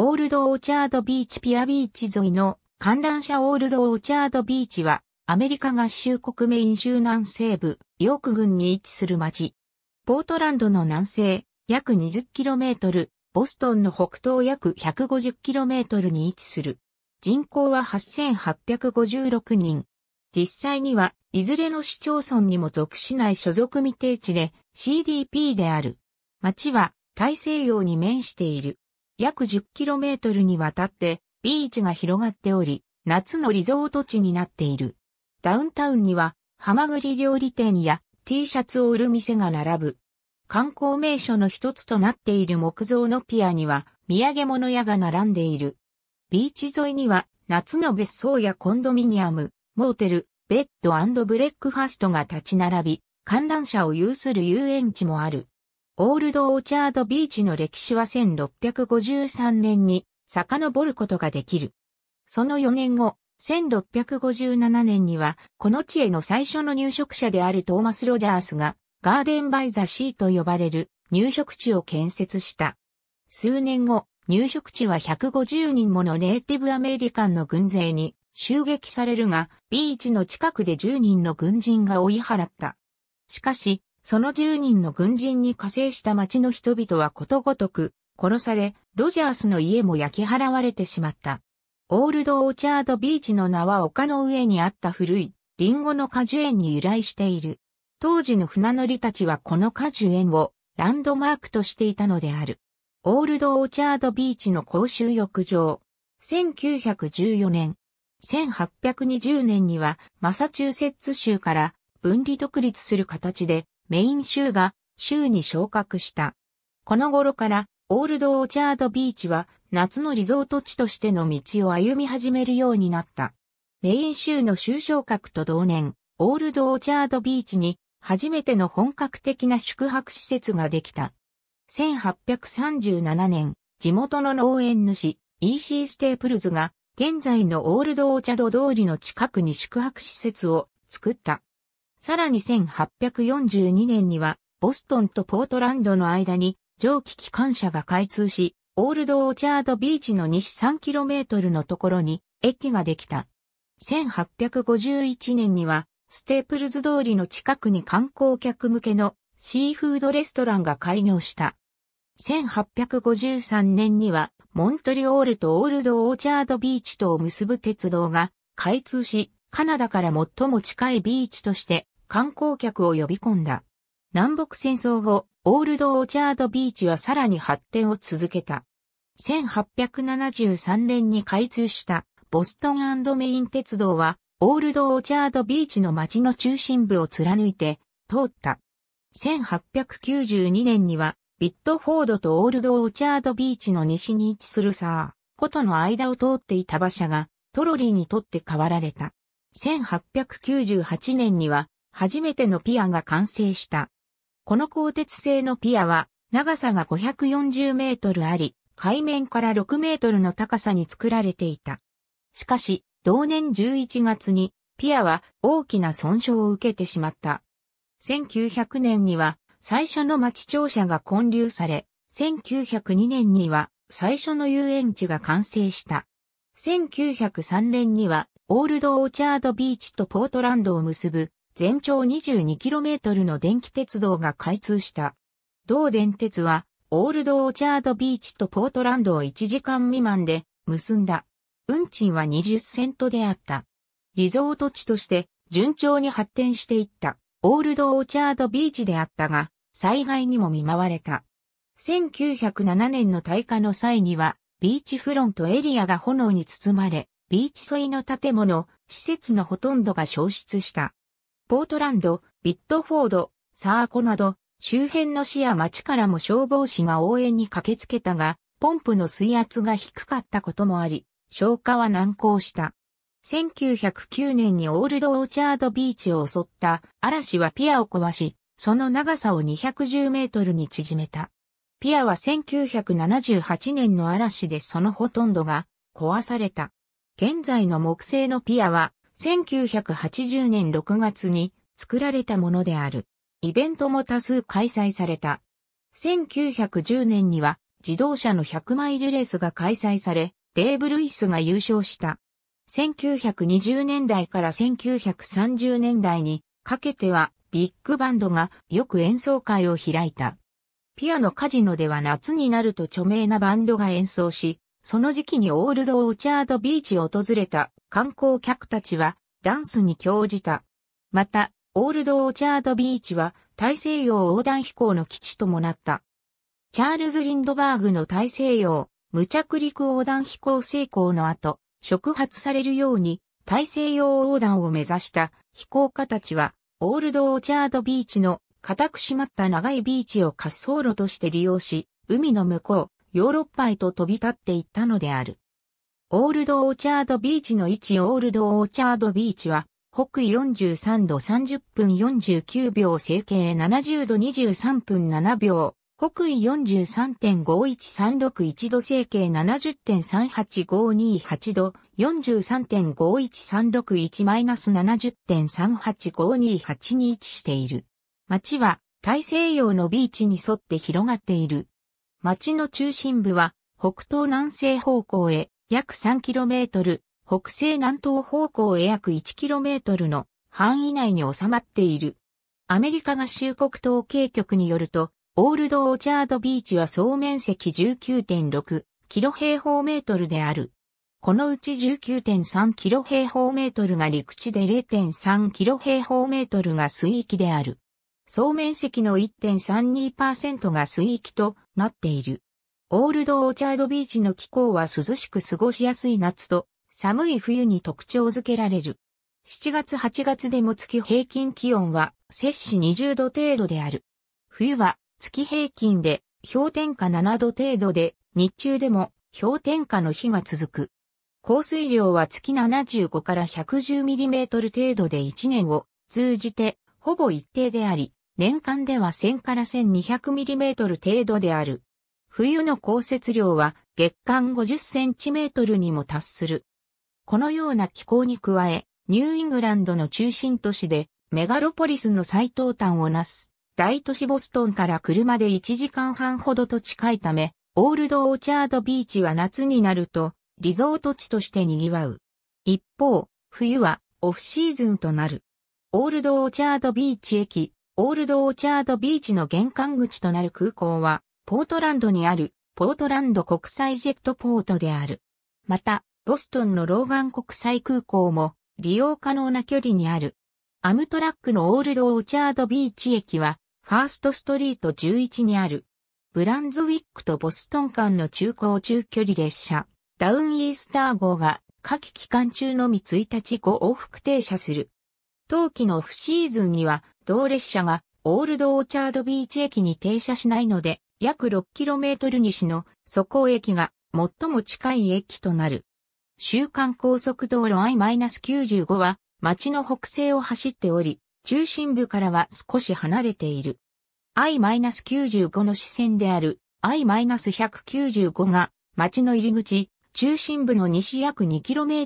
オールドオーチャードビーチピアビーチ沿いの観覧車オールドオーチャードビーチはアメリカ合衆国メイン州南西部ヨーク郡に位置する町。ポートランドの南西約 20km、ボストンの北東約 150km に位置する。人口は8856人。実際には、いずれの市町村にも属しない所属未定地で CDP である。町は大西洋に面している。約 10km にわたってビーチが広がっており、夏のリゾート地になっている。ダウンタウンには、ハマグリ料理店や T シャツを売る店が並ぶ。観光名所の一つとなっている木造のピアには、土産物屋が並んでいる。ビーチ沿いには、夏の別荘やコンドミニアム、モーテル、ベッドブレックファストが立ち並び、観覧車を有する遊園地もある。オールドオーチャードビーチの歴史は1653年に遡ることができる。その4年後、1657年には、この地への最初の入植者であるトーマス・ロジャースが、ガーデン・バイ・ザ・シーと呼ばれる入植地を建設した。数年後、入植地は150人ものネイティブアメリカンの軍勢に襲撃されるが、ビーチの近くで10人の軍人が追い払った。しかし、その10人の軍人に加勢した町の人々はことごとく殺され、ロジャースの家も焼き払われてしまった。オールド・オーチャード・ビーチの名は丘の上にあった古いリンゴの果樹園に由来している。当時の船乗りたちはこの果樹園をランドマークとしていたのである。オールド・オーチャード・ビーチの公衆浴場。1914年、1820年にはマサチューセッツ州から分離独立する形でメイン州が州に昇格した。この頃からオールド・オーチャード・ビーチは夏のリゾート地としての道を歩み始めるようになった。メイン州の州昇格と同年、オールド・オーチャード・ビーチに初めての本格的な宿泊施設ができた。1837年、地元の農園主、E.C. ステープルズが現在のオールド・オーチャード通りの近くに宿泊施設を作った。さらに1842年には、ボストンとポートランドの間に蒸気機関車が開通し、オールドオーチャードビーチの西 3km のところに駅ができた。1851年には、ステープルズ通りの近くに観光客向けのシーフードレストランが開業した。1853年には、モントリオールとオールドオーチャードビーチとを結ぶ鉄道が開通し、カナダから最も近いビーチとして観光客を呼び込んだ。南北戦争後、オールド・オーチャード・ビーチはさらに発展を続けた。1873年に開通したボストンメイン鉄道は、オールド・オーチャード・ビーチの街の中心部を貫いて通った。1892年には、ビットフォードとオールド・オーチャード・ビーチの西に位置するサー、ことの間を通っていた馬車が、トロリーにとって変わられた。1898年には初めてのピアが完成した。この鋼鉄製のピアは長さが540メートルあり、海面から6メートルの高さに作られていた。しかし、同年11月にピアは大きな損傷を受けてしまった。1900年には最初の町庁舎が建立され、1902年には最初の遊園地が完成した。1903年にはオールド・オーチャード・ビーチとポートランドを結ぶ全長 22km の電気鉄道が開通した。同電鉄はオールド・オーチャード・ビーチとポートランドを1時間未満で結んだ。運賃は20セントであった。リゾート地として順調に発展していったオールド・オーチャード・ビーチであったが災害にも見舞われた。1907年の大火の際にはビーチフロントエリアが炎に包まれビーチ沿いの建物、施設のほとんどが消失した。ポートランド、ビットフォード、サーコなど、周辺の市や町からも消防士が応援に駆けつけたが、ポンプの水圧が低かったこともあり、消火は難航した。1909年にオールドオーチャードビーチを襲った嵐はピアを壊し、その長さを210メートルに縮めた。ピアは1978年の嵐でそのほとんどが壊された。現在の木製のピアは、1980年6月に作られたものである。イベントも多数開催された。1910年には自動車の100マイルレースが開催され、デーブ・ルイスが優勝した。1920年代から1930年代にかけてはビッグバンドがよく演奏会を開いた。ピアノカジノでは夏になると著名なバンドが演奏し、その時期にオールドオーチャードビーチを訪れた観光客たちはダンスに興じた。また、オールドオーチャードビーチは大西洋横断飛行の基地ともなった。チャールズ・リンドバーグの大西洋無着陸横断飛行成功の後、触発されるように大西洋横断を目指した飛行家たちは、オールドオーチャードビーチの固く締まった長いビーチを滑走路として利用し、海の向こう、ヨーロッパへと飛び立っていったのである。オールドオーチャードビーチの位置オールドオーチャードビーチは、北緯43度30分49秒整形70度23分7秒、北緯43.51361度整形70.38528度43.51361-70.38528に位置している。町は大西洋のビーチに沿って広がっている。町の中心部は北東南西方向へ約 3km、北西南東方向へ約 1km の範囲内に収まっている。アメリカ合衆国統計局によると、オールド・オーチャード・ビーチは総面積19.6キロ平方メートルである。このうち19.3キロ平方メートルが陸地で0.3キロ平方メートルが水域である。総面積の1.32%が水域となっている。オールドオーチャードビーチの気候は涼しく過ごしやすい夏と寒い冬に特徴づけられる。7月8月でも月平均気温は摂氏20度程度である。冬は月平均で氷点下7度程度で日中でも氷点下の日が続く。降水量は月75から1 1 0トル程度で1年を通じてほぼ一定であり、年間では1000から 1200mm 程度である。冬の降雪量は月間 50cm にも達する。このような気候に加え、ニューイングランドの中心都市でメガロポリスの最東端をなす大都市ボストンから車で1時間半ほどと近いため、オールドオーチャードビーチは夏になるとリゾート地として賑わう。一方、冬はオフシーズンとなる。オールドオーチャードビーチ駅オールド・オーチャード・ビーチの玄関口となる空港は、ポートランドにある、ポートランド国際ジェットポートである。また、ボストンのローガン国際空港も、利用可能な距離にある。アムトラックのオールド・オーチャード・ビーチ駅は、ファーストストリート11にある。ブランズウィックとボストン間の中高中距離列車、ダウンイースター号が、夏季期間中のみ1日5往復停車する。冬季のオフシーズンには、同列車がオールドオーチャードビーチ駅に停車しないので、約 6km 西の蘇港駅が最も近い駅となる。週間高速道路 I-95 は町の北西を走っており、中心部からは少し離れている。I-95 の支線である I-195 が町の入り口、中心部の西約 2km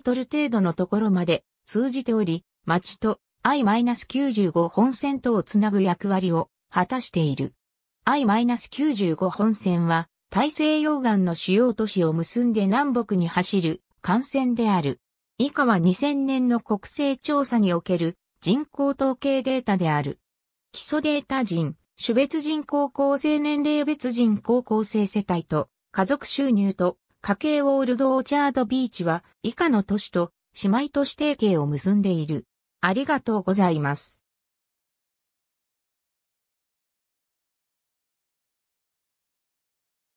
程度のところまで通じており、町と I-95 本線とをつなぐ役割を果たしている。I-95 本線は大西洋岸の主要都市を結んで南北に走る幹線である。以下は2000年の国勢調査における人口統計データである。基礎データ人、種別人口構成年齢別人口構成世帯と家族収入と家計ウォールドオーチャードビーチは以下の都市と姉妹都市提携を結んでいる。ありがとうございます。